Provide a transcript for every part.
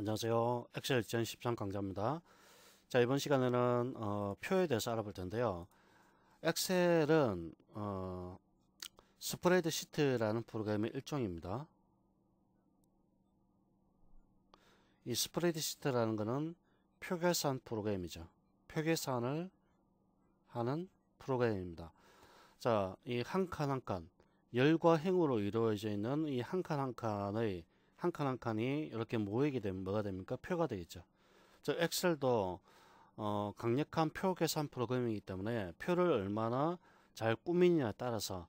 안녕하세요. 엑셀 2013 강좌입니다. 자, 이번 시간에는 어, 표에 대해서 알아볼 텐데요. 엑셀은 어, 스프레드 시트라는 프로그램의 일종입니다. 이 스프레드 시트라는 것은 표계산 프로그램이죠. 표계산을 하는 프로그램입니다. 자, 이 한 칸 한 칸 열과 행으로 이루어져 있는 이 한 칸 한 칸의 한칸한 칸이 이렇게 모이게 되면 뭐가 됩니까? 표가 되겠죠. 저 엑셀도 어, 강력한 표 계산 프로그램이기 때문에 표를 얼마나 잘 꾸미느냐에 따라서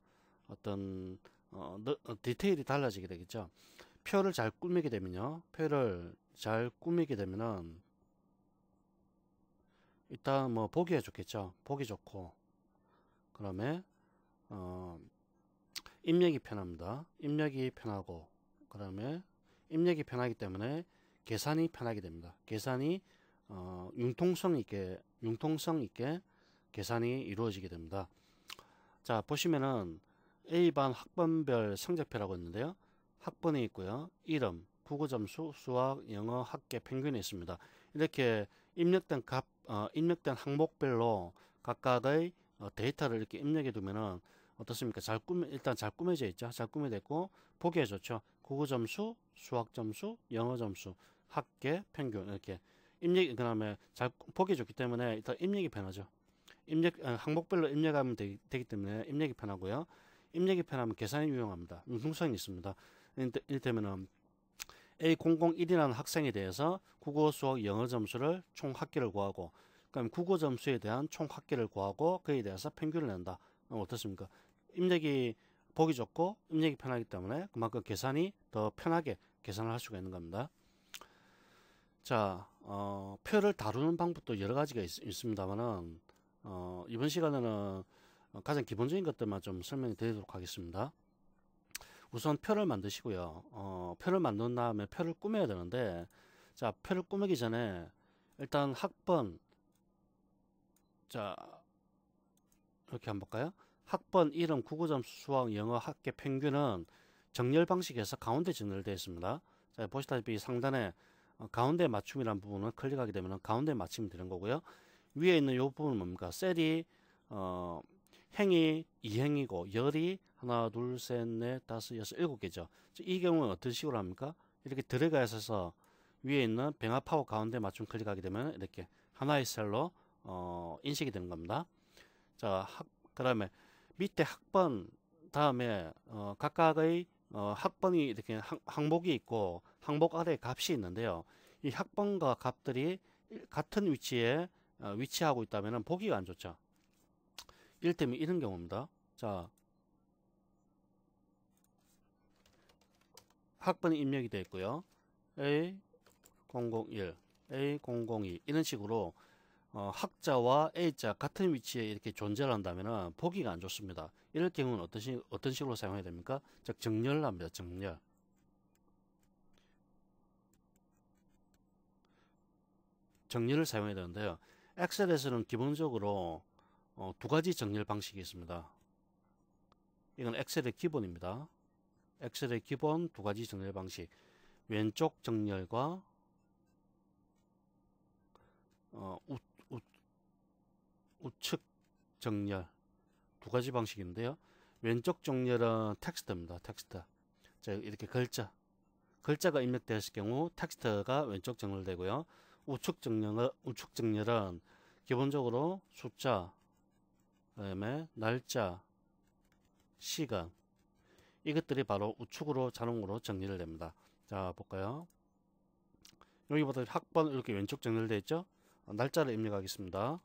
어떤 어, 어, 디테일이 달라지게 되겠죠. 표를 잘 꾸미게 되면요. 표를 잘 꾸미게 되면은 일단 뭐 보기에 좋겠죠. 보기 좋고 그다음에 어, 입력이 편합니다. 입력이 편하고 그다음에 입력이 편하기 때문에 계산이 편하게 됩니다. 계산이 어, 융통성 있게 융통성 있게 계산이 이루어지게 됩니다. 자 보시면은 A반 학번별 성적표라고 있는데요. 학번이 있고요. 이름, 국어점수, 수학, 영어, 학계, 평균이 있습니다. 이렇게 입력된 값, 어, 입력된 항목별로 각각의 어, 데이터를 이렇게 입력해 두면은 어떻습니까? 잘 꾸며, 일단 잘 꾸며져 있죠. 잘 꾸며져 있고 보기에 좋죠. 국어 점수, 수학 점수, 영어 점수, 학계 평균 이렇게 입력 그다음에 잘 보기 좋기 때문에 더 입력이 편하죠. 입력 어, 항목별로 입력하면 되기, 되기 때문에 입력이 편하고요. 입력이 편하면 계산이 유용합니다. 융통성이 있습니다. 이를테면은 A001이라는 학생에 대해서 국어, 수학, 영어 점수를 총 학기를 구하고 그럼 국어 점수에 대한 총 학기를 구하고 그에 대해서 평균을 낸다. 어, 어떻습니까? 입력이 보기 좋고 입력이 편하기 때문에 그만큼 계산이 더 편하게 계산을 할 수가 있는 겁니다. 자, 어, 표를 다루는 방법도 여러 가지가 있, 습니다만은 어, 이번 시간에는 어, 가장 기본적인 것들만 좀 설명이 드리도록 하겠습니다. 우선 표를 만드시고요. 어, 표를 만든 다음에 표를 꾸며야 되는데, 자, 표를 꾸미기 전에 일단 학번, 자, 이렇게 한번 볼까요? 학번, 이름, 국어점, 수학, 영어, 학계 평균은 정렬 방식에서 가운데 정렬되어 있습니다. 자, 보시다시피 상단에 어, 가운데 맞춤이라는 부분을 클릭하게 되면 가운데 맞춤이 되는 거고요. 위에 있는 이 부분은 뭡니까? 셀이 어, 행이 이행이고 열이 하나 둘 셋 넷 다섯 여섯 일곱 개죠. 이 경우는 어떤 식으로 합니까? 이렇게 드래그해어서 위에 있는 병합하고 가운데 맞춤 클릭하게 되면 이렇게 하나의 셀로 어, 인식이 되는 겁니다. 자, 그 다음에 밑에 학번 다음에 어, 각각의 어, 학번이 이렇게 항, 항목이 있고 항목 아래 값이 있는데요. 이 학번과 값들이 같은 위치에 어, 위치하고 있다면 보기가 안 좋죠. 일테면 이런 경우입니다. 자, 학번이 입력이 되어 있고요. A001, A002 이런 식으로 어, 학자와 A자 같은 위치에 이렇게 존재를 한다면 보기가 안 좋습니다. 이럴 경우는 어떤, 시, 어떤 식으로 사용해야 됩니까? 즉 정렬합니다. 정렬. 정렬을 사용해야 되는데요. 엑셀에서는 기본적으로 어, 두 가지 정렬 방식이 있습니다. 이건 엑셀의 기본입니다. 엑셀의 기본 두 가지 정렬 방식. 왼쪽 정렬과 어, 우측 정렬 두 가지 방식인데요. 왼쪽 정렬은 텍스트입니다. 텍스트. 자, 이렇게 글자. 글자가 입력되었을 경우 텍스트가 왼쪽 정렬되고요. 우측 정렬은, 우측 정렬은 기본적으로 숫자, 그다음에 날짜, 시간 이것들이 바로 우측으로 자동으로 정리를 됩니다. 자 볼까요? 여기 보다 학번 이렇게 왼쪽 정렬되어 있죠? 날짜를 입력하겠습니다.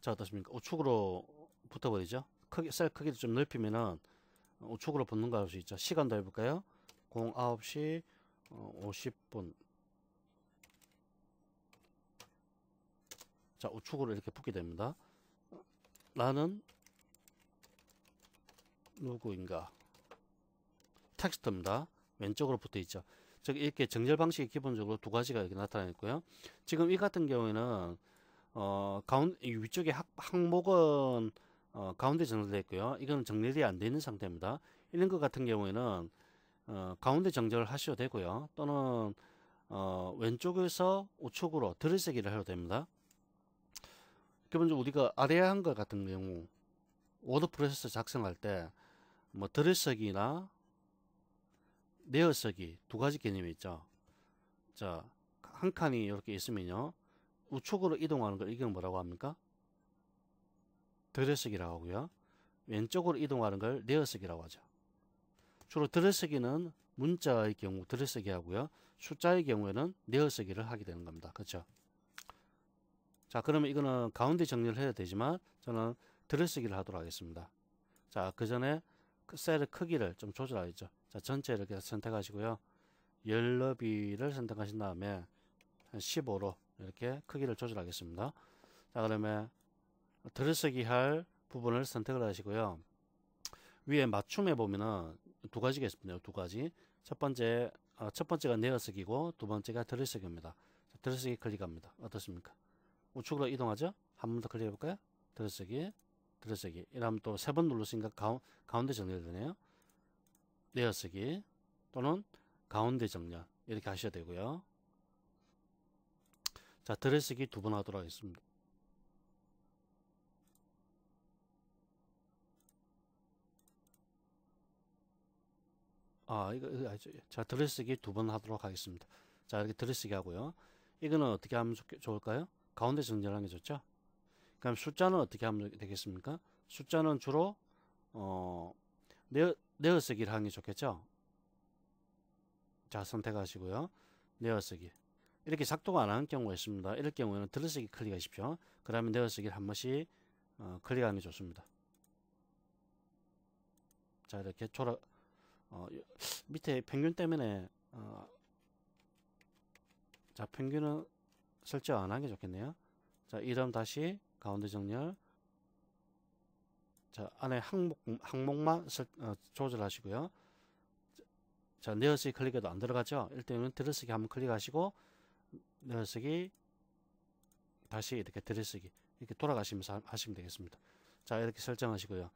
자 어떻습니까? 우측으로 붙어버리죠. 크기, 셀 크기를 좀 넓히면은 어, 우측으로 붙는 거 알 수 있죠. 시간도 해볼까요? 0 9시 50분 어, 자 우측으로 이렇게 붙게 됩니다. 나는 누구인가 텍스트입니다. 왼쪽으로 붙어 있죠. 즉 이렇게 정렬 방식이 기본적으로 두 가지가 이렇 나타나 있고요. 지금 이 같은 경우에는 어 가운 위쪽에 학, 항목은 어, 가운데 정렬되어 있고요. 이건 정렬이 안되는 상태입니다. 이런 것 같은 경우에는 어, 가운데 정렬을 하셔도 되고요. 또는 어, 왼쪽에서 우측으로 들이세기를 해도 됩니다. 기본적으로 우리가 아래에 한 것 같은 경우 워드 프로세서 작성할 때뭐 들이세기나 내어서기 두 가지 개념이 있죠. 자, 한 칸이 이렇게 있으면요. 우측으로 이동하는 걸 이건 뭐라고 합니까? 들여쓰기라고 하고요. 왼쪽으로 이동하는 걸 내어쓰기라고 하죠. 주로 들여쓰기는 문자의 경우 들여쓰기 하고요. 숫자의 경우에는 내어쓰기를 하게 되는 겁니다. 그렇죠? 자, 그러면 이거는 가운데 정리를 해야 되지만 저는 들여쓰기를 하도록 하겠습니다. 자, 그 전에 그 셀의 크기를 좀 조절하겠죠. 자 전체를 이렇게 선택하시고요. 열너비를 선택하신 다음에 한 15로 이렇게 크기를 조절하겠습니다. 자 그러면 들쓰기 할 부분을 선택을 하시고요. 위에 맞춤에 보면은 두 가지가 있습니다. 두 가지. 첫 번째, 아, 첫 번째가 내어쓰기고 두 번째가 들쓰기입니다. 들쓰기 클릭합니다. 어떻습니까? 우측으로 이동하죠? 한 번 더 클릭해볼까요? 들쓰기, 들쓰기. 이러면 또 세 번 눌렀으니까 가운, 가운데 정렬되네요. 내어쓰기 또는 가운데 정렬 이렇게 하셔야 되고요. 자, 드레스기 두 번 하도록 하겠습니다. 아, 이거, 이거 자, 드레스기 두 번 하도록 하겠습니다. 자, 이렇게 드레스기 하고요. 이거는 어떻게 하면 좋을까요? 가운데 정렬하는 게 좋죠? 그럼 숫자는 어떻게 하면 되겠습니까? 숫자는 주로, 어, 내, 네, 내어 쓰기를 하는 게 좋겠죠? 자, 선택하시고요. 내어 쓰기. 이렇게 작동안 하는 경우가 있습니다. 이럴 경우에는 들어쓰기 클릭하십시오. 그 다음에 내어 쓰기를 한 번씩 어, 클릭하는 게 좋습니다. 자, 이렇게 초록, 어, 밑에 평균 때문에, 어, 자, 평균은 설정 안 하는 게 좋겠네요. 자, 이름 다시 가운데 정렬, 자, 안에 항목, 항목만 설, 어, 조절하시고요. 자, 내어쓰기 클릭해도 안 들어가죠? 1등은 들어쓰기 한번 클릭하시고, 내어쓰기, 다시 이렇게 들어쓰기. 이렇게 돌아가시면서 하시면 되겠습니다. 자, 이렇게 설정하시고요.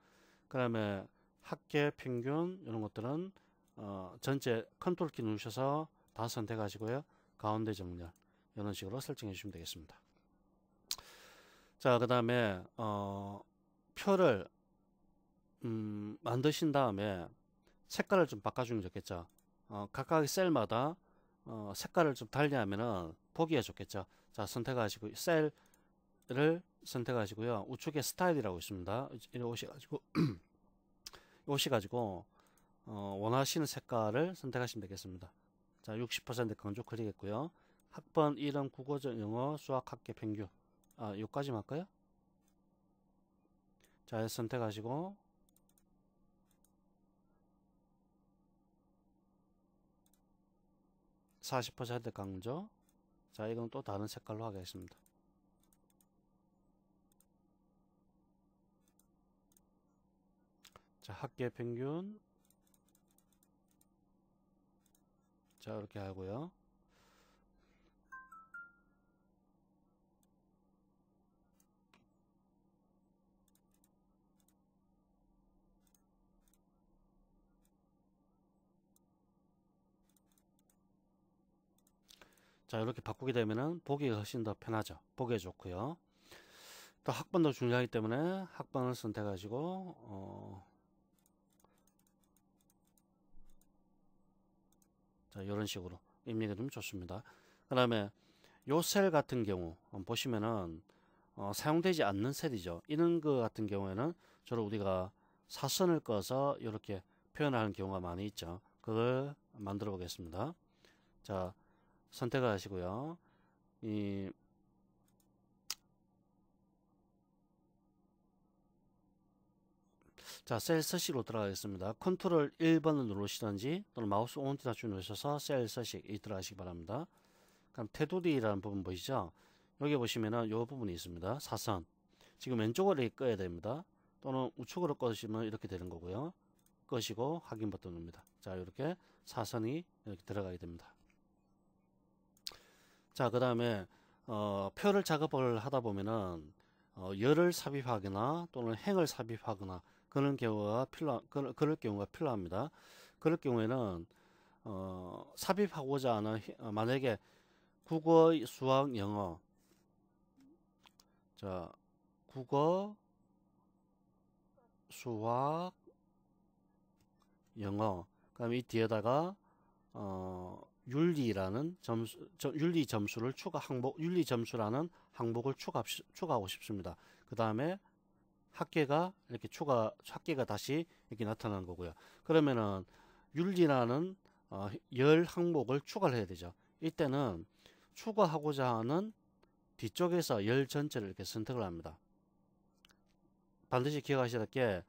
그 다음에 학계, 평균, 이런 것들은, 어, 전체 컨트롤 키 누르셔서 다 선택하시고요. 가운데 정렬. 이런 식으로 설정해 주시면 되겠습니다. 자, 그 다음에, 어, 표를 음, 만드신 다음에 색깔을 좀바꿔주면 좋겠죠. 어, 각각의 셀마다 어, 색깔을 좀 달리하면은 보기에 좋겠죠. 자, 선택하시고 셀을 선택하시고요. 우측에 스타일이라고 있습니다. 이렇게 오셔가지고 오셔가지고 어, 원하시는 색깔을 선택하시면 되겠습니다. 자, 60%건조 클릭했고요. 학번, 이름, 국어적 영어, 수학, 학계, 평균. 아, 여기까지 만 할까요? 자, 선택하시고 40% 강조 자 이건 또 다른 색깔로 하겠습니다 자 학계 평균 자 이렇게 하고요 자 이렇게 바꾸게 되면은 보기가 훨씬 더 편하죠 보기에 좋고요 또 학번도 중요하기 때문에 학번을 선택 하시고 어... 자 이런 식으로 입력이 되면 좋습니다 그 다음에 요 셀 같은 경우 보시면은 어, 사용되지 않는 셀이죠 이런 거 같은 경우에는 저를 우리가 사선을 꺼서 이렇게 표현하는 경우가 많이 있죠 그걸 만들어 보겠습니다 자 선택을 하시고요. 이 자, 셀 서식으로 들어가겠습니다. 컨트롤 1번을 누르시든지 또는 마우스 오 온티 다시 누르셔서 셀 서식 이 들어가시기 바랍니다. 그럼 테두리라는 부분 보이시죠? 여기 보시면은 요 부분이 있습니다. 사선. 지금 왼쪽으로 이렇게 꺼야 됩니다. 또는 우측으로 꺼시면 이렇게 되는 거고요. 꺼시고 확인 버튼 누릅니다. 자, 이렇게 사선이 이렇게 들어가게 됩니다. 자, 그 다음에 어, 표를 작업을 하다 보면은 어, 열을 삽입하거나 또는 행을 삽입하거나 그런 경우가 필요 그럴, 그럴 경우가 필요합니다. 그럴 경우에는 어, 삽입하고자 하는 어, 만약에 국어, 수학, 영어 자 국어, 수학, 영어 그다음에 이 뒤에다가 어, 윤리라는 점수, 윤리 점수를 추가 항목, 윤리 점수라는 항목을 추가, 추가하고 싶습니다. 그 다음에 학계가 이렇게 추가, 학계가 다시 이렇게 나타나는 거고요. 그러면은 윤리라는 어, 열 항목을 추가를 해야 되죠. 이때는 추가하고자 하는 뒤쪽에서 열 전체를 이렇게 선택을 합니다. 반드시 기억하시다 될게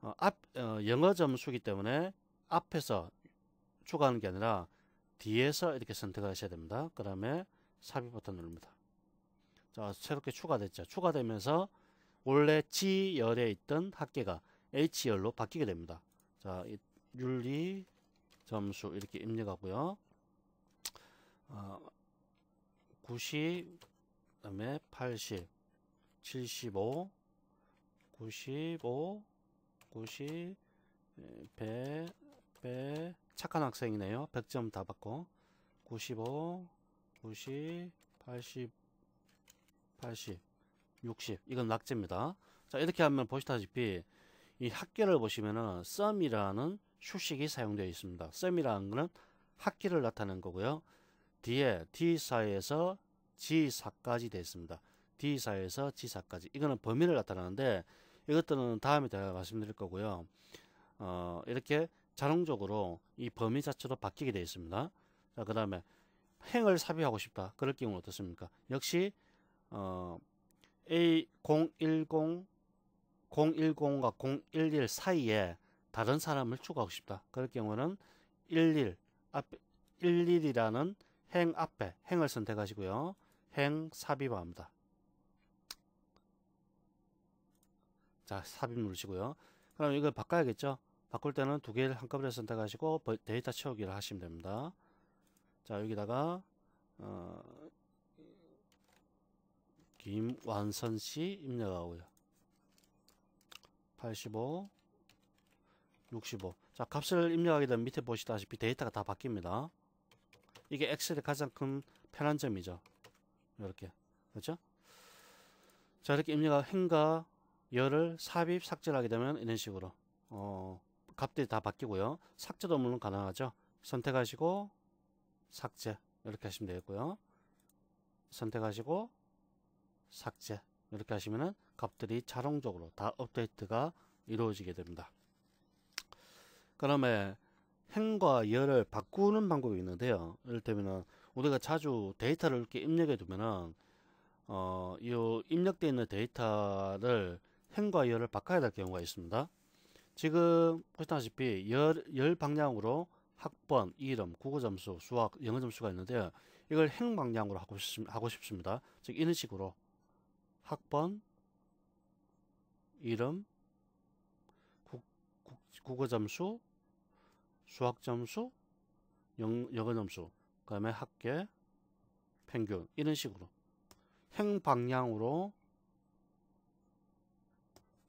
어, 앞, 어, 영어 점수기 때문에 앞에서 추가하는 게 아니라 뒤에서 이렇게 선택하셔야 됩니다. 그 다음에 삽입 버튼 누릅니다. 자, 새롭게 추가됐죠. 추가되면서 원래 G열에 있던 합계가 H열로 바뀌게 됩니다. 자, 윤리 점수 이렇게 입력하고요. 어, 90, 그 다음에 80, 75, 95, 90, 100, 100, 착한 학생이네요. 100점 다 받고 95, 90, 80, 80, 60 이건 낙제입니다. 자 이렇게 하면 보시다시피 이학계를 보시면은 썸이라는 수식이 사용되어 있습니다. 썸이라는 거는 학계를 나타낸 거고요. 뒤에 D사에서 G사까지 되어 있습니다. D사에서 G사까지 이거는 범위를 나타내는데 이것들은 다음에 제가 말씀드릴 거고요. 어, 이렇게 자동적으로 이 범위 자체도 바뀌게 되어 있습니다. 자, 그 다음에 행을 삽입하고 싶다. 그럴 경우 어떻습니까? 역시 어, A010, 010과 011 사이에 다른 사람을 추가하고 싶다. 그럴 경우는 11, 앞, 11이라는 행 앞에 행을 선택하시고요. 행 삽입합니다. 자, 삽입 누르시고요. 그럼 이걸 바꿔야겠죠? 바꿀 때는 두 개를 한꺼번에 선택하시고 데이터 채우기를 하시면 됩니다. 자 여기다가 어, 김완선 씨 입력하고요. 85 65. 자, 값을 입력하게 되면 밑에 보시다시피 데이터가 다 바뀝니다. 이게 엑셀의 가장 큰 편한 점이죠. 이렇게. 그렇죠? 자, 이렇게 입력한 행과 열을 삽입, 삭제를 하게 되면 이런 식으로 어, 값들이 다 바뀌고요. 삭제도 물론 가능하죠. 선택하시고 삭제 이렇게 하시면 되겠고요. 선택하시고 삭제 이렇게 하시면은 값들이 자동적으로 다 업데이트가 이루어지게 됩니다. 그다음에 행과 열을 바꾸는 방법이 있는데요. 이를테면은 우리가 자주 데이터를 이렇게 입력해 두면은 어이 입력되어 있는 데이터를 행과 열을 바꿔야 될 경우가 있습니다. 지금 보시다시피 열, 열 방향으로 학번, 이름, 국어점수, 수학, 영어점수가 있는데 이걸 행 방향으로 하고, 싶, 하고 싶습니다. 즉 이런 식으로 학번, 이름, 국, 국, 국어점수, 수학점수, 영, 영어점수, 그 다음에 학계, 평균 이런 식으로 행 방향으로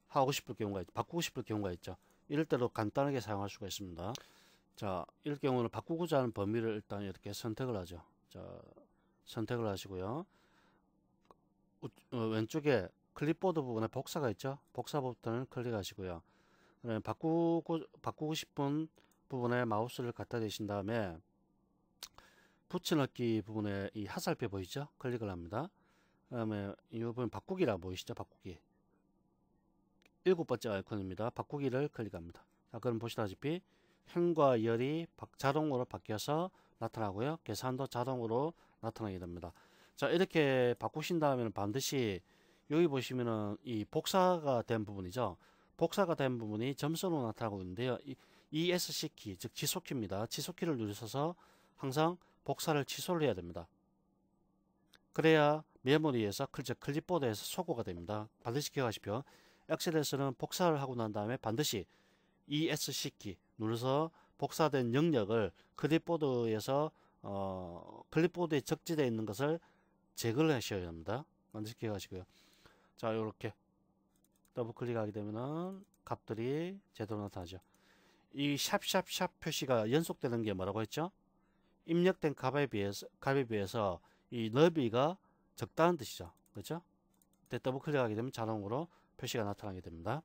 하고 싶을 경우가 있죠. 바꾸고 싶을 경우가 있죠. 이럴 때도 간단하게 사용할 수가 있습니다. 자, 이럴 경우는 바꾸고자 하는 범위를 일단 이렇게 선택을 하죠. 자, 선택을 하시고요. 우, 어, 왼쪽에 클립보드 부분에 복사가 있죠. 복사 버튼을 클릭하시고요. 그다음 바꾸고 바꾸고 싶은 부분에 마우스를 갖다 대신 다음에 붙여넣기 부분에 이하살표 보이죠? 클릭을 합니다. 그 다음에 이 부분 바꾸기라 보이시죠? 바꾸기. 일곱 번째 아이콘입니다. 바꾸기를 클릭합니다. 자, 그럼 보시다시피 행과 열이 자동으로 바뀌어서 나타나고요. 계산도 자동으로 나타나게 됩니다. 자, 이렇게 바꾸신 다음에는 반드시 여기 보시면은 이 복사가 된 부분이죠. 복사가 된 부분이 점선으로 나타나고 있는데요. 이 ESC키, 즉 지속키입니다. 지속키를 누르셔서 항상 복사를 취소를 해야 됩니다. 그래야 메모리에서 클, 클립보드에서 소고가 됩니다. 반드시 기억하십시오. 엑셀에서는 복사를 하고 난 다음에 반드시 ESC키 눌러서 복사된 영역을 클립보드에서 어, 클립보드에 적재되어 있는 것을 제거를 하셔야 합니다. 반드시 기억하시고요. 자, 이렇게 더블 클릭하게 되면은 값들이 제대로 나타나죠. 이 샵샵샵 표시가 연속되는 게 뭐라고 했죠? 입력된 값에 비해서 값에 비해서 이 너비가 적다는 뜻이죠. 그렇죠? 네, 더블 클릭하게 되면 자동으로 표시가 나타나게 됩니다.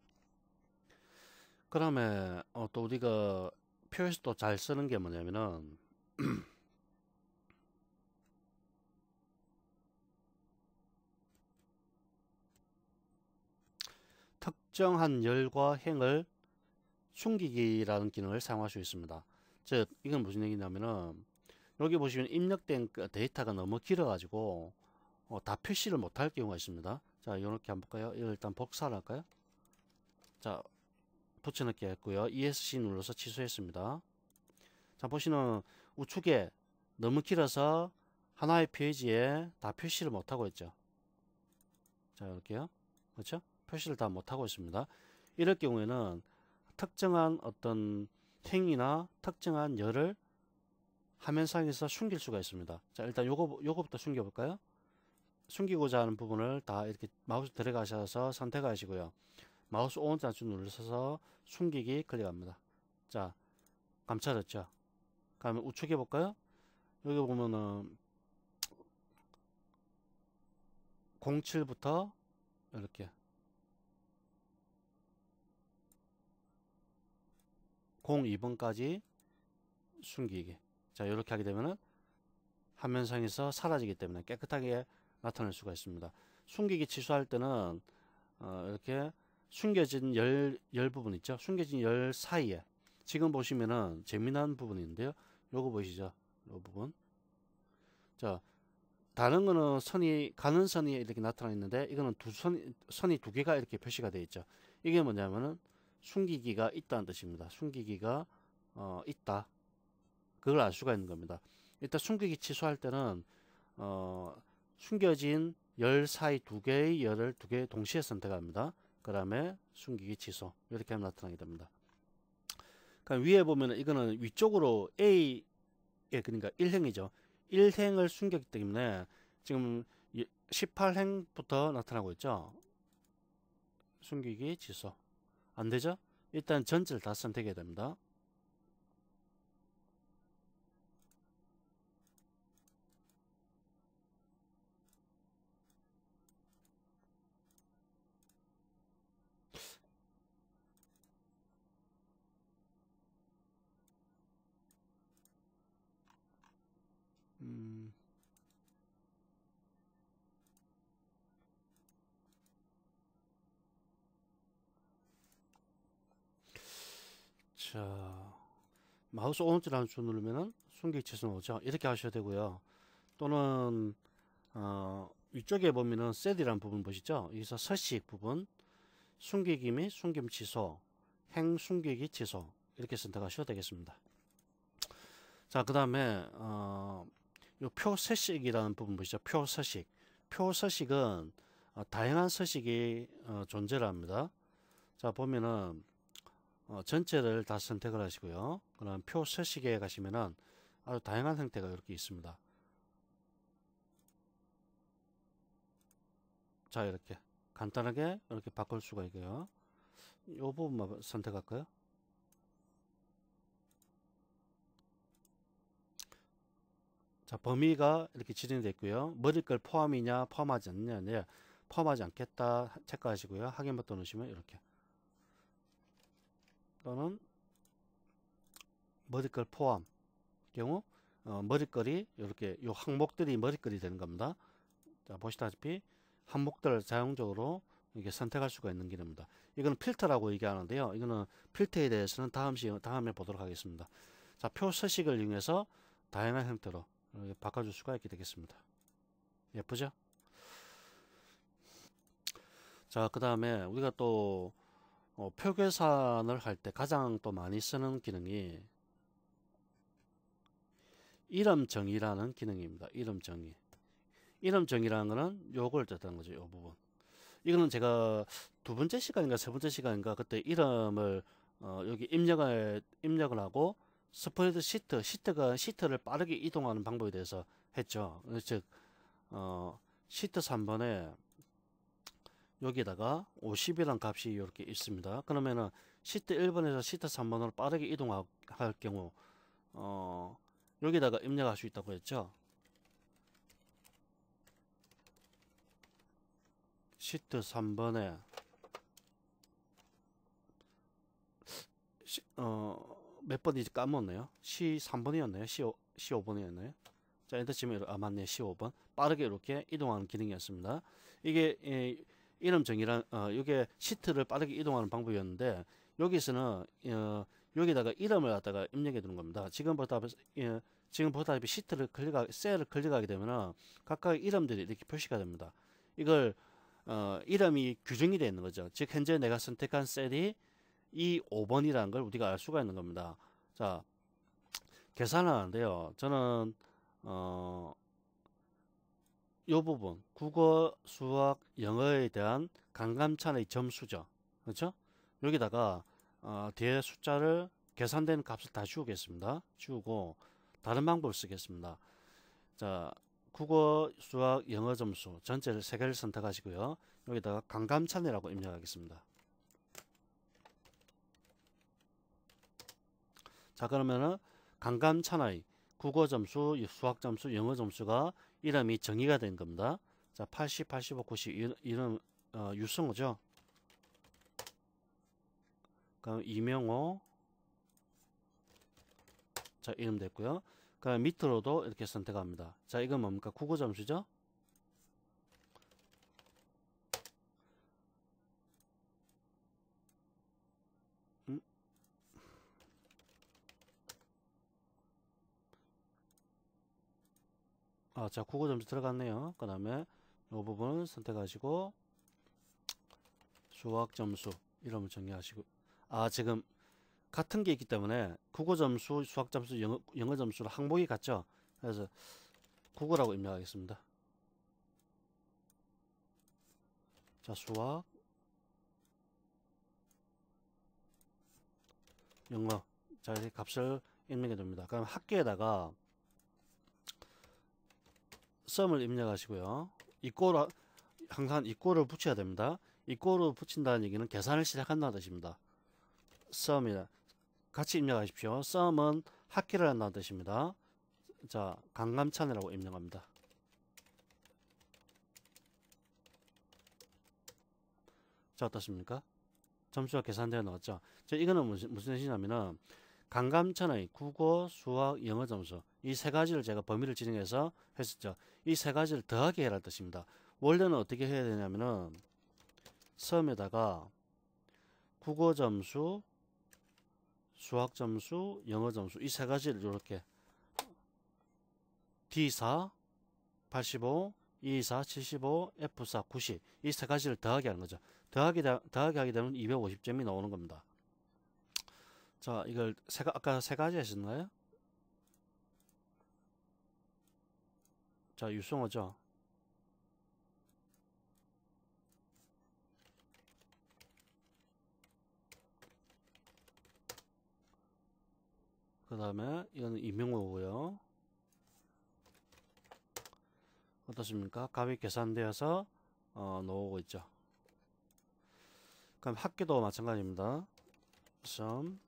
그 다음에 어, 또 우리가 표에서 또 잘 쓰는 게 뭐냐면은 특정한 열과 행을 숨기기라는 기능을 사용할 수 있습니다. 즉 이건 무슨 얘기냐면은 여기 보시면 입력된 그 데이터가 너무 길어가지고 어, 다 표시를 못 할 경우가 있습니다. 자 요렇게 한번 볼까요 일단 복사를 할까요 자 붙여넣기 했고요 ESC 눌러서 취소했습니다 자 보시는 우측에 너무 길어서 하나의 페이지에 다 표시를 못하고 있죠 자 이렇게요 그렇죠 표시를 다 못하고 있습니다 이럴 경우에는 특정한 어떤 행위나 특정한 열을 화면상에서 숨길 수가 있습니다 자 일단 요거 요거부터 숨겨볼까요 숨기고자 하는 부분을 다 이렇게 마우스 들어가셔서 선택하시고요. 마우스 오른쪽 눌러서 숨기기 클릭합니다. 자, 감춰졌죠? 그러면 우측에 볼까요? 여기 보면은 07부터 이렇게 02번까지 숨기기 자 이렇게 하게 되면은 화면상에서 사라지기 때문에 깨끗하게 나타낼 수가 있습니다. 숨기기 치수할 때는 어, 이렇게 숨겨진 열, 열 부분 있죠. 숨겨진 열 사이에 지금 보시면은 재미난 부분인데요. 요거 보이시죠? 요 부분. 자, 다른 거는 선이 가는 선이 이렇게 나타나 있는데 이거는 두 선, 선이 두 개가 이렇게 표시가 되어 있죠. 이게 뭐냐면은 숨기기가 있다는 뜻입니다. 숨기기가 어, 있다. 그걸 알 수가 있는 겁니다. 일단 숨기기 치수할 때는 어, 숨겨진 열 사이 두 개의 열을 두 개 동시에 선택합니다. 그 다음에 숨기기 취소 이렇게 하면 나타나게 됩니다. 그러 그러니까 위에 보면 이거는 위쪽으로 A 예, 그러니까 1행이죠. 1행을 숨겼기 때문에 지금 18행부터 나타나고 있죠. 숨기기 취소 안 되죠? 일단 전체를 다 선택해야 됩니다. 하우스 오너즈라는 줄 누르면은 순기 지수 나오죠. 이렇게 하셔야 되고요. 또는 어, 위쪽에 보면은 셋이라는 부분 보시죠. 여기서 서식 부분 순기기및 순김 취소, 행순기기 취소 이렇게 선택하셔도 되겠습니다. 자, 그 다음에 어, 표 서식이라는 부분 보시죠. 표 서식. 표 서식은 어, 다양한 서식이 어, 존재를 합니다. 자, 보면은 어, 전체를 다 선택을 하시고요. 그럼 표 서식에 가시면은 아주 다양한 형태가 이렇게 있습니다. 자 이렇게 간단하게 이렇게 바꿀 수가 있고요. 이 부분만 선택할까요? 자 범위가 이렇게 진행되어고요 머리글 포함이냐 포함하지 않느냐 포함하지 않겠다 체크하시고요. 확인 버튼 누르시면 이렇게 또는 머릿글 포함 경우 어, 머릿글이 이렇게 요 항목들이 머릿글이 되는 겁니다. 자 보시다시피 항목들을 자동적으로 이렇게 선택할 수가 있는 기능입니다. 이거는 필터라고 얘기하는데요. 이거는 필터에 대해서는 다음 시 다음에 보도록 하겠습니다. 자표 서식을 이용해서 다양한 형태로 바꿔줄 수가 있게 되겠습니다. 예쁘죠? 자, 그 다음에 우리가 또 어, 표 계산을 할 때 가장 또 많이 쓰는 기능이 이름 정의라는 기능입니다. 이름 정의. 이름 정의라는 거는 요걸 뜻하는 거죠. 요 부분. 이거는 제가 두 번째 시간인가 세 번째 시간인가 그때 이름을 어, 여기 입력을 입력을 하고 스프레드 시트 시트가 시트를 빠르게 이동하는 방법에 대해서 했죠. 즉 어, 시트 3번에 여기다가 50이란 값이 이렇게 있습니다. 그러면은 시트 1번에서 시트 3번으로 빠르게 이동할 경우 어 여기다가 입력할 수 있다고 했죠. 시트 3번에 시, 어, 몇 번인지 까먹었네요. C 3번이었나요? C, 5, C 5번이었나요? 자, 엔터 치면, 아, 맞네. C 5번. 빠르게 이렇게 이동하는 기능이었습니다. 이게, 예, 이름 정의란 어, 이게 시트를 빠르게 이동하는 방법이었는데 여기서는 어, 여기다가 이름을 갖다가 입력해 두는 겁니다. 지금 보다시 예, 지금 보다시피 시트를 클릭하 셀을 클릭하게 되면은 각각 이름들이 이렇게 표시가 됩니다. 이걸 어, 이름이 규정이 되어 있는 거죠. 즉 현재 내가 선택한 셀이 이 5번이라는 걸 우리가 알 수가 있는 겁니다. 자, 계산하는데요. 저는 어, 이 부분 국어, 수학, 영어에 대한 강감찬의 점수죠. 그렇죠? 여기다가 어, 뒤에 숫자를 계산된 값을 다 지우겠습니다. 지우고 다른 방법을 쓰겠습니다. 자, 국어, 수학, 영어 점수 전체를 세 개를 선택하시고요. 여기다가 강감찬이라고 입력하겠습니다. 자, 그러면은 강감찬의 국어 점수, 수학 점수, 영어 점수가 이름이 정의가 된 겁니다. 자, 80, 85, 90 이름 어, 유승호죠. 그럼 이명호 자 이름 됐고요. 그럼 밑으로도 이렇게 선택합니다. 자 이건 뭡니까? 국어 점수죠. 아, 자, 국어 점수 들어갔네요. 그 다음에 이 부분 선택하시고 수학 점수 이름을 정리하시고 아, 지금 같은 게 있기 때문에 국어 점수, 수학 점수, 영어, 영어 점수로 항목이 같죠. 그래서 국어라고 입력하겠습니다. 자, 수학 영어 자, 이렇게 값을 입력해 줍니다. 그럼 학교에다가 점을 입력하시고요. 이꼬로 항상 이꼬를 붙여야 됩니다. 이꼬로 붙인다는 얘기는 계산을 시작한다는 뜻입니다. 썸이다. 같이 입력하십시오. 썸은 학기를 한다는 뜻입니다. 자, 강감찬이라고 입력합니다. 자, 어떻습니까? 점수가 계산되어 나왔죠. 자, 이거는 무슨, 무슨 뜻이냐면은 강감찬의 국어, 수학, 영어 점수 이세 가지를 제가 범위를 지정해서 했었죠. 이 세 가지를 더하게 해라 뜻입니다. 원래는 어떻게 해야 되냐면은 섬에다가 국어 점수, 수학 점수, 영어 점수 이 세 가지를 이렇게 D4, 85, E4, 75, F4, 90 이 세 가지를 더하게 하는 거죠. 더하게, 더하게 하게 되면 250점이 나오는 겁니다. 자, 이걸 세, 아까 세 가지 하셨나요 자 육성하자 그 다음에 이거는 임명호고요 어떻습니까? 감이 계산되어서 어, 나오고 있죠 그럼 학기도 마찬가지입니다 점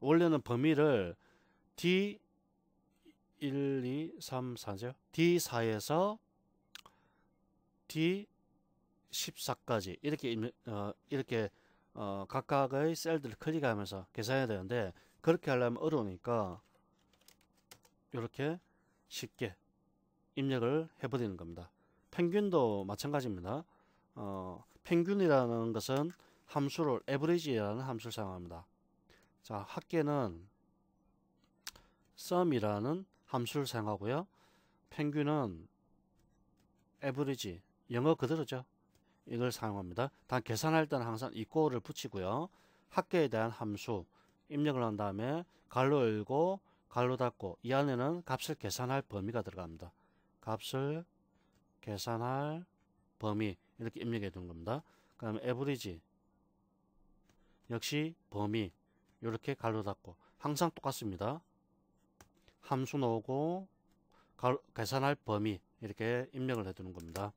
원래는 범위를 D 1, 2, 3, 4죠. D4에서 D14까지 이렇게 어, 이렇게 어, 각각의 셀들을 클릭하면서 계산해야 되는데 그렇게 하려면 어려우니까 이렇게 쉽게 입력을 해버리는 겁니다. 평균도 마찬가지입니다. 어, 평균이라는 것은 함수를 average라는 함수를 사용합니다. 자, 합계는 sum이라는 함수를 사용하고요. 펭귄은 에브리지 영어 그대로죠. 이걸 사용합니다. 단 계산할 때는 항상 이꼴를 붙이고요. 학계에 대한 함수 입력을 한 다음에 갈로 열고 갈로 닫고 이 안에는 값을 계산할 범위가 들어갑니다. 값을 계산할 범위 이렇게 입력해 둔 겁니다. 그 다음에 에브리지 역시 범위 이렇게 갈로 닫고 항상 똑같습니다. 함수 넣오고 계산할 범위 이렇게 입력을 해두는 겁니다.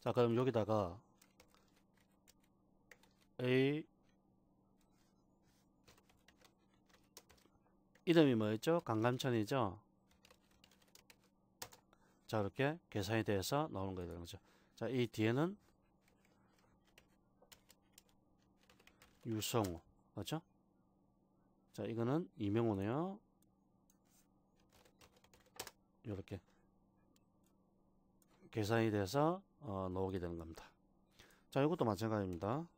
자 그럼 여기다가 A 이름이 뭐였죠? 강감천이죠? 자 이렇게 계산이 돼서 나오는 거예요. 거죠. 자 이 뒤에는 유성우 그렇죠? 자 이거는 이명호네요 이렇게 계산이 돼서 어, 나게 되는 겁니다 자 이것도 마찬가지입니다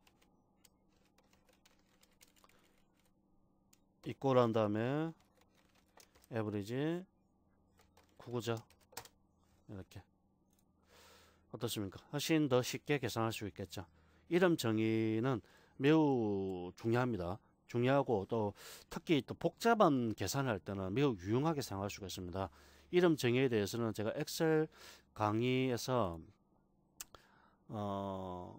이꼴 한 다음에 에브리지 구구자 이렇게 어떻습니까? 훨씬 더 쉽게 계산할 수 있겠죠. 이름 정의는 매우 중요합니다. 중요하고 또 특히 또 복잡한 계산할 때는 매우 유용하게 사용할 수가 있습니다. 이름 정의에 대해서는 제가 엑셀 강의에서 어,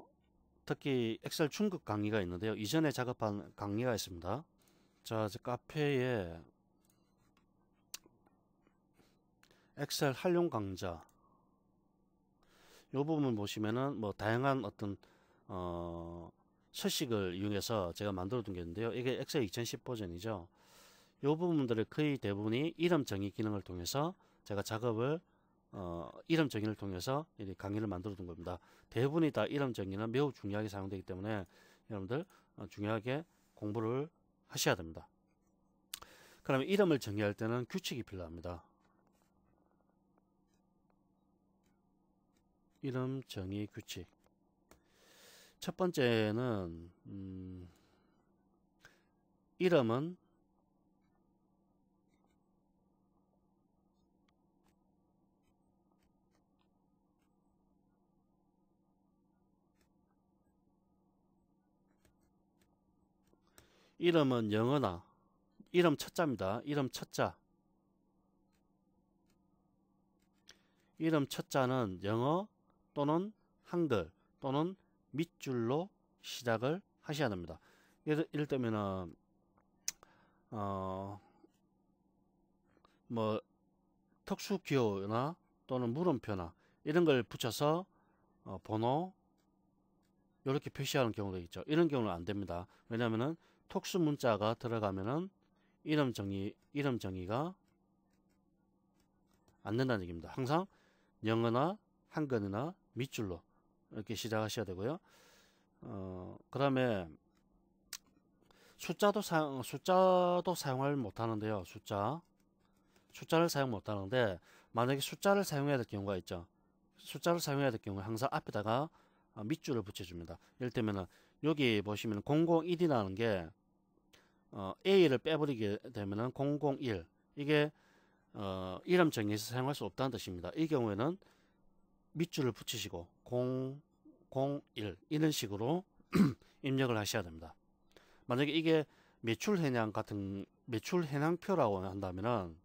특히 엑셀 충급 강의가 있는데요. 이전에 작업한 강의가 있습니다. 자, 카페에 엑셀 활용 강좌 요 부분 보시면은 뭐 다양한 어떤 어 서식을 이용해서 제가 만들어 둔게 있는데요. 이게 엑셀 2010 버전이죠. 이 부분들을 거의 대부분이 이름 정의 기능을 통해서 제가 작업을 어, 이름 정의를 통해서 강의를 만들어 둔 겁니다. 대부분이 다 이름 정의는 매우 중요하게 사용되기 때문에 여러분들 어, 중요하게 공부를 하셔야 됩니다. 그러면 이름을 정의할 때는 규칙이 필요합니다. 이름 정의 규칙 첫 번째는 음, 이름은 이름은 영어나 이름 첫자입니다. 이름 첫자 이름 첫자는 영어 또는 한글 또는 밑줄로 시작을 하셔야 됩니다. 예를, 예를 들면은 어, 뭐 특수 기호나 또는 물음표나 이런 걸 붙여서 어, 번호 이렇게 표시하는 경우도 있죠. 이런 경우는 안 됩니다. 왜냐하면은 톡수 문자가 들어가면은 이름 정의 이름 정의가 안 된다는 얘기입니다. 항상 영어나 한글이나 밑줄로 이렇게 시작하셔야 되고요. 어, 그 다음에 숫자도 사용, 숫자도 사용을 못하는데요. 숫자. 숫자를 사용 못하는데 만약에 숫자를 사용해야 될 경우가 있죠. 숫자를 사용해야 될 경우에 항상 앞에다가 밑줄을 붙여줍니다. 이를테면은 여기 보시면 001이라는 게 어, A를 빼버리게 되면은 001 이게 어, 이름 정의에서 사용할 수 없다는 뜻입니다. 이 경우에는 밑줄을 붙이시고 001 이런 식으로 입력을 하셔야 됩니다. 만약에 이게 매출 현황 같은 매출 현황표라고 한다면은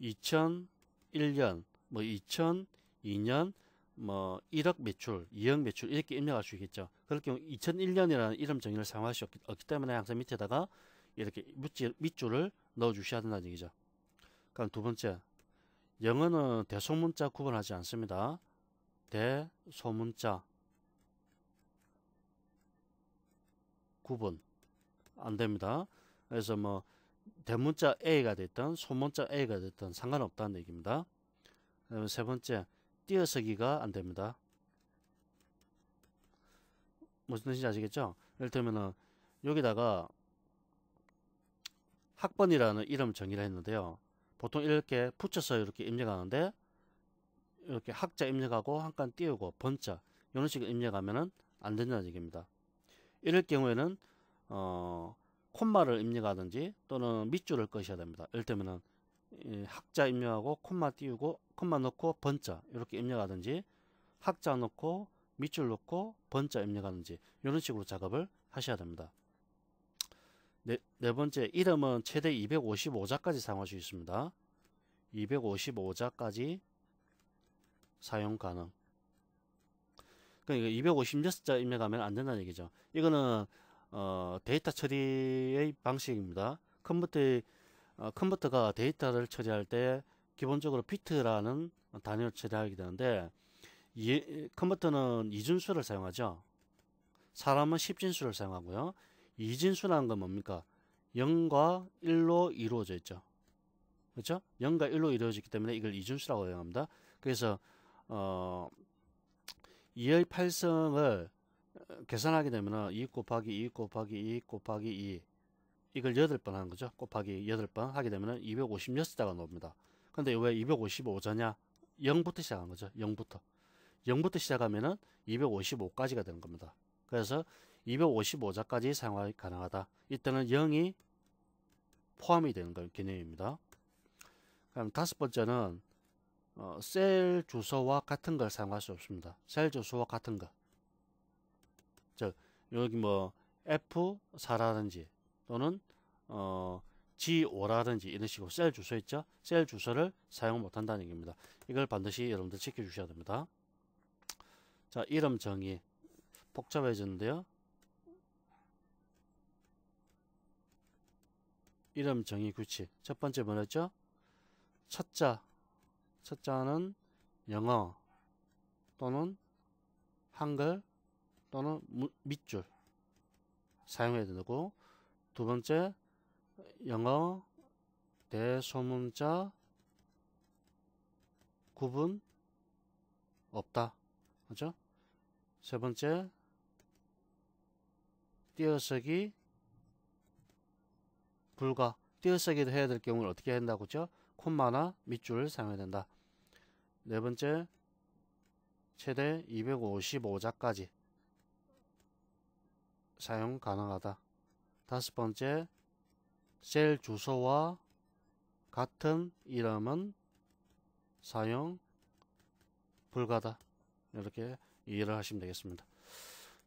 2001년 뭐 2002년 뭐 1억 매출, 2억 매출 이렇게 입력할 수 있겠죠. 그럴 경우 2001년이라는 이름 정의를 사용할 수 없기, 없기 때문에 항상 밑에다가 이렇게 밑줄, 밑줄을 넣어 주셔야 된다는 얘기죠. 그럼 두 번째, 영어는 대소문자 구분하지 않습니다. 대소문자 구분 안됩니다. 그래서 뭐 대문자 A가 됐든 소문자 A가 됐든 상관없다는 얘기입니다. 세 번째 띄어쓰기가 안됩니다. 무슨 뜻인지 아시겠죠? 예를 들면은 여기다가 학번이라는 이름 정의를 했는데요. 보통 이렇게 붙여서 이렇게 입력하는데 이렇게 학자 입력하고 한칸 띄우고 번자 이런 식으로 입력하면은 안 된다는 얘기입니다. 이럴 경우에는 어, 콤마를 입력하든지 또는 밑줄을 끄셔야 됩니다. 이를테면은 학자 입력하고 콤마 띄우고 콤마 넣고 번자 이렇게 입력하든지 학자 넣고 밑줄 넣고 번자 입력하든지 이런 식으로 작업을 하셔야 됩니다. 네, 네 번째 이름은 최대 255자까지 사용할 수 있습니다. 255자까지 사용 가능. 그러니까 256자 입력하면 안 된다는 얘기죠. 이거는 어, 데이터 처리의 방식입니다. 컴퓨터의 어, 컴퓨터가 데이터를 처리할 때 기본적으로 비트라는 단위로 처리하게 되는데 이, 컴퓨터는 이진수를 사용하죠. 사람은 십진수를 사용하고요. 이진수라는 건 뭡니까? 0과 1로 이루어져 있죠. 그렇죠? 0과 1로 이루어졌기 때문에 이걸 이준수라고 사용합니다. 그래서 어, 2의 8성을 어, 계산하게 되면 2 곱하기 2 곱하기 2 곱하기 2 이걸 8번 하는 거죠. 곱하기 8번 하게 되면 256자가 나옵니다. 근데 왜 255자냐? 0부터 시작한 거죠. 0부터. 0부터 시작하면은 255까지가 되는 겁니다. 그래서 255자까지 사용이 가능하다. 이때는 0이 포함이 되는 걸 개념입니다. 그럼 다섯 번째는 어, 셀 주소와 같은 걸 사용할 수 없습니다. 셀 주소와 같은 거. 즉 여기 뭐 F4라든지 또는 어, G5라든지 이런 식으로 셀 주소 있죠? 셀 주소를 사용 못한다는 얘기입니다. 이걸 반드시 여러분들 지켜주셔야 됩니다. 자, 이름 정의 복잡해졌는데요. 이름 정의 규칙 첫 번째 뭐였죠? 첫자 숫자는 영어 또는 한글 또는 밑줄 사용해야 되고 두 번째 영어 대소문자 구분 없다 그죠 세 번째 띄어쓰기 불가 띄어쓰기도 해야 될 경우는 어떻게 해야 한다고죠 콤마나 밑줄을 사용해야 된다 네 번째, 최대 255자까지 사용 가능하다. 다섯 번째, 셀 주소와 같은 이름은 사용 불가다. 이렇게 이해를 하시면 되겠습니다.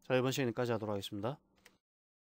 자, 이번 시간까지 하도록 하겠습니다.